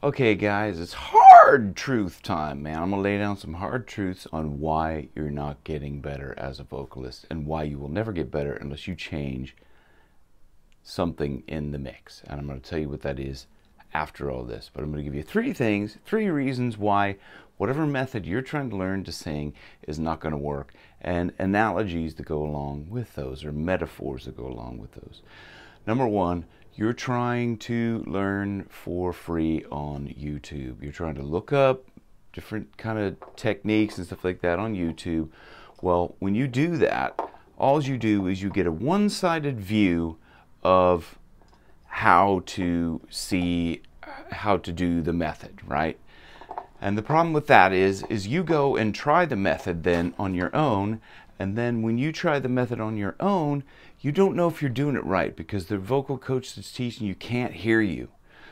Okay, guys, it's hard truth time, man. I'm going to lay down some hard truths on why you're not getting better as a vocalist and why you will never get better unless you change something in the mix. And I'm going to tell you what that is after all this. But I'm going to give you three things, three reasons why whatever method you're trying to learn to sing is not going to work, and analogies that go along with those or metaphors that go along with those. Number one, you're trying to learn for free on YouTube. You're trying to look up different kind of techniques and stuff like that on YouTube. Well, when you do that, all you do is you get a one-sided view of how to see uh, how to do the method, right? And the problem with that is, is you go and try the method then on your own, and then when you try the method on your own, you don't know if you're doing it right because the vocal coach that's teaching you can't hear you.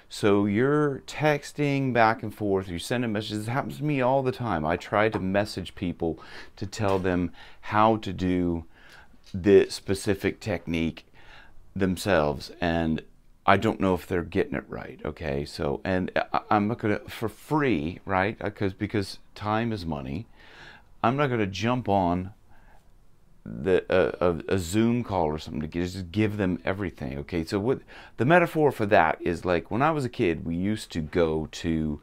So you're texting back and forth, you're sending messages. It happens to me all the time. I try to message people to tell them how to do the specific technique themselves. And I don't know if they're getting it right. Okay. So, and I, am not going to, for free, right? Because, because time is money. I'm not going to jump on the, a, a, Zoom call or something to just give them everything. Okay, so what the metaphor for that is like when I was a kid, we used to go to,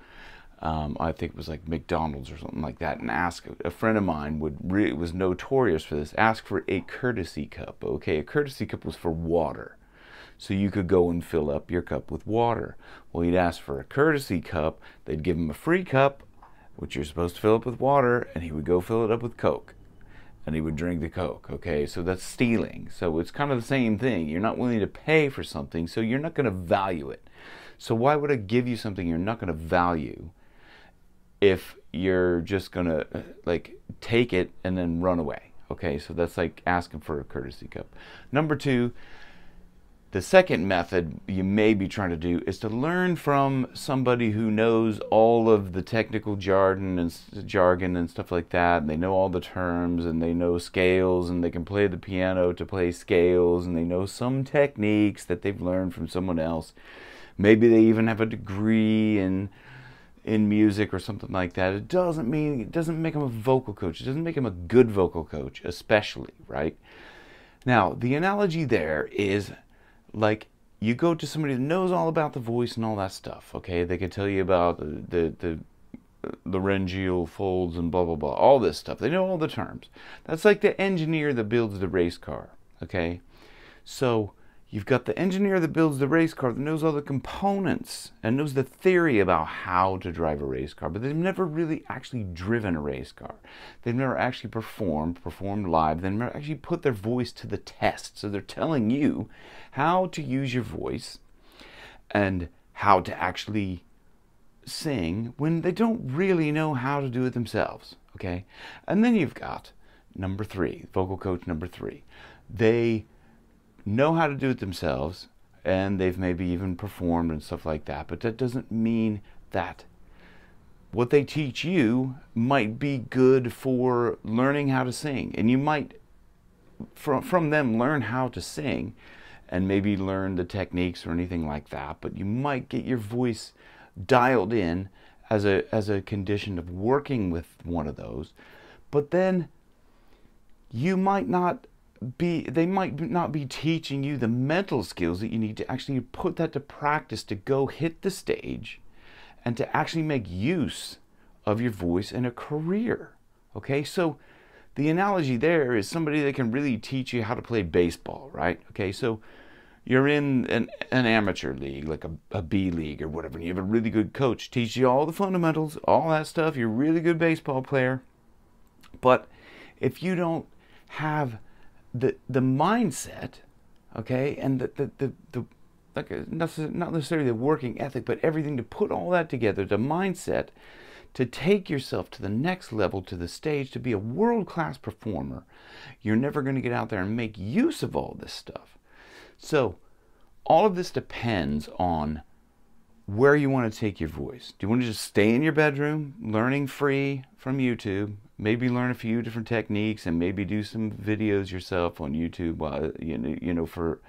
um, I think it was like McDonald's or something like that, and ask a friend of mine would re, was notorious for this. Ask for a courtesy cup. Okay, a courtesy cup was for water, so you could go and fill up your cup with water. Well, he would ask for a courtesy cup. They'd give him a free cup, which you're supposed to fill up with water, and he would go fill it up with Coke and he would drink the coke okay so that's stealing so it's kind of the same thing you're not willing to pay for something so you're not going to value it so why would i give you something you're not going to value if you're just going to uh, like take it and then run away okay so that's like asking for a courtesy cup number two the second method you may be trying to do is to learn from somebody who knows all of the technical jargon and jargon and stuff like that. And they know all the terms and they know scales and they can play the piano to play scales and they know some techniques that they've learned from someone else. Maybe they even have a degree in in music or something like that. It doesn't mean it doesn't make them a vocal coach. It doesn't make them a good vocal coach, especially, right? Now, the analogy there is like you go to somebody that knows all about the voice and all that stuff. Okay, they can tell you about the the, the laryngeal folds and blah blah blah, all this stuff. They know all the terms. That's like the engineer that builds the race car. Okay, so You've got the engineer that builds the race car that knows all the components and knows the theory about how to drive a race car, but they've never really actually driven a race car. They've never actually performed, performed live. They've never actually put their voice to the test. So they're telling you how to use your voice and how to actually sing when they don't really know how to do it themselves. Okay? And then you've got number three, vocal coach number three. They know how to do it themselves and they've maybe even performed and stuff like that, but that doesn't mean that what they teach you might be good for learning how to sing and you might from from them learn how to sing and maybe learn the techniques or anything like that but you might get your voice dialed in as a as a condition of working with one of those but then you might not be they might not be teaching you the mental skills that you need to actually put that to practice to go hit the stage and to actually make use of your voice in a career okay so the analogy there is somebody that can really teach you how to play baseball right okay so you're in an, an amateur league like a, a b league or whatever and you have a really good coach teach you all the fundamentals all that stuff you're a really good baseball player but if you don't have the the mindset, okay, and the the the, the like uh, not necessarily the working ethic, but everything to put all that together, the mindset to take yourself to the next level, to the stage, to be a world class performer, you're never going to get out there and make use of all this stuff. So, all of this depends on where you want to take your voice. Do you want to just stay in your bedroom, learning free from YouTube? Maybe learn a few different techniques and maybe do some videos yourself on YouTube while, you know, you know for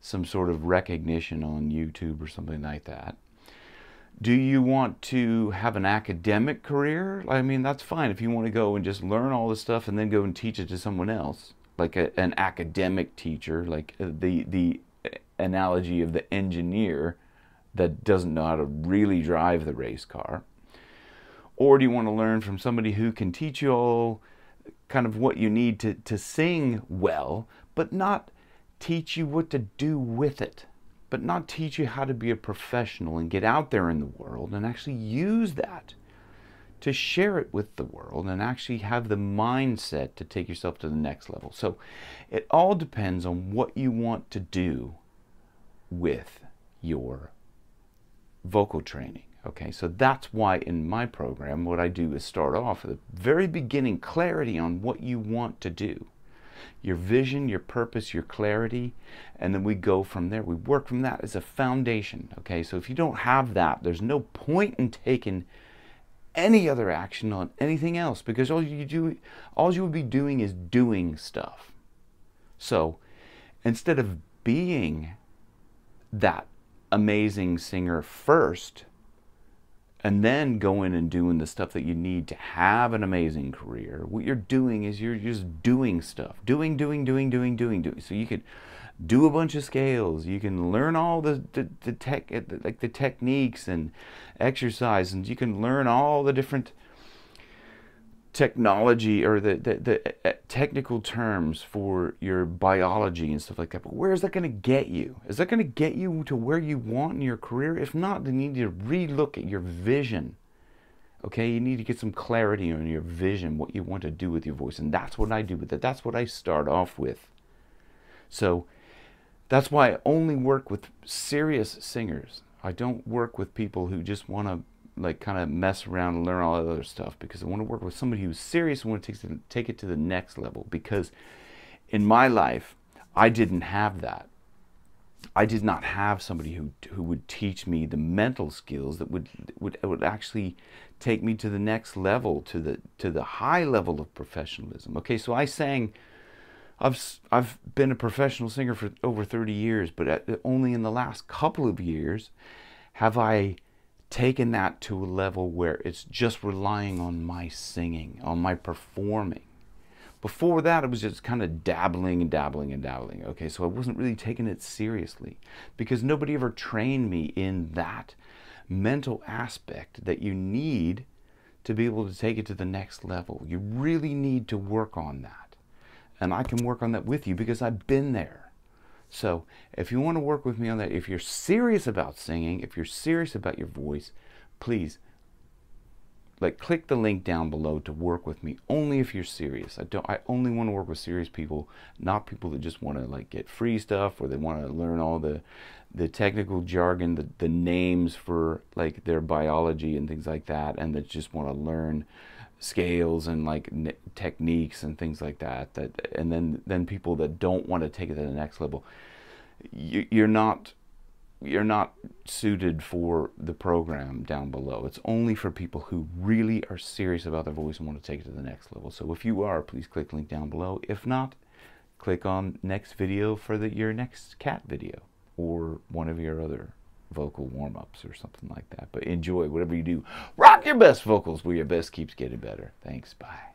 some sort of recognition on YouTube or something like that. Do you want to have an academic career? I mean, that's fine if you want to go and just learn all this stuff and then go and teach it to someone else, like a, an academic teacher, like uh, the the uh, analogy of the engineer that doesn't know how to really drive the race car? Or do you want to learn from somebody who can teach you all kind of what you need to, to sing well, but not teach you what to do with it, but not teach you how to be a professional and get out there in the world and actually use that to share it with the world and actually have the mindset to take yourself to the next level. So it all depends on what you want to do with your vocal training. Okay, so that's why in my program, what I do is start off at the very beginning clarity on what you want to do your vision, your purpose, your clarity, and then we go from there. We work from that as a foundation. Okay, so if you don't have that, there's no point in taking any other action on anything else because all you do, all you would be doing is doing stuff. So instead of being that amazing singer first and then going and doing the stuff that you need to have an amazing career. What you're doing is you're just doing stuff. Doing, doing, doing, doing, doing, doing. So you could do a bunch of scales. You can learn all the, the, the tech, like the techniques and exercise, and you can learn all the different technology or the, the, the, uh, technical terms for your biology and stuff like that, but where is that going to get you? Is that going to get you to where you want in your career? If not, then you need to relook at your vision. Okay, you need to get some clarity on your vision, what you want to do with your voice. And that's what I do with it. That's what I start off with. So that's why I only work with serious singers. I don't work with people who just want to like kind of mess around and learn all that other stuff because I want to work with somebody who's serious and want to take, to take it to the next level because in my life I didn't have that. I did not have somebody who who would teach me the mental skills that would would would actually take me to the next level to the to the high level of professionalism. Okay, so I sang I've I've been a professional singer for over 30 years, but uh, only in the last couple of years have I taken that to a level where it's just relying on my singing, on my performing. Before that, it was just kind of dabbling and dabbling and dabbling. Okay, so I wasn't really taking it seriously because nobody ever trained me in that mental aspect that you need to be able to take it to the next level. You really need to work on that. And I can work on that with you because I've been there. So if you want to work with me on that, if you're serious about singing, if you're serious about your voice, please like click the link down below to work with me only if you're serious i don't i only want to work with serious people not people that just want to like get free stuff or they want to learn all the the technical jargon the, the names for like their biology and things like that and that just want to learn scales and like techniques and things like that that and then then people that don't want to take it to the next level you, you're not you're not suited for the program down below. It's only for people who really are serious about their voice and want to take it to the next level. So if you are, please click link down below. If not, click on next video for the, your next cat video or one of your other vocal warm-ups or something like that. But enjoy whatever you do. Rock your best vocals where your best keeps getting better. Thanks. Bye.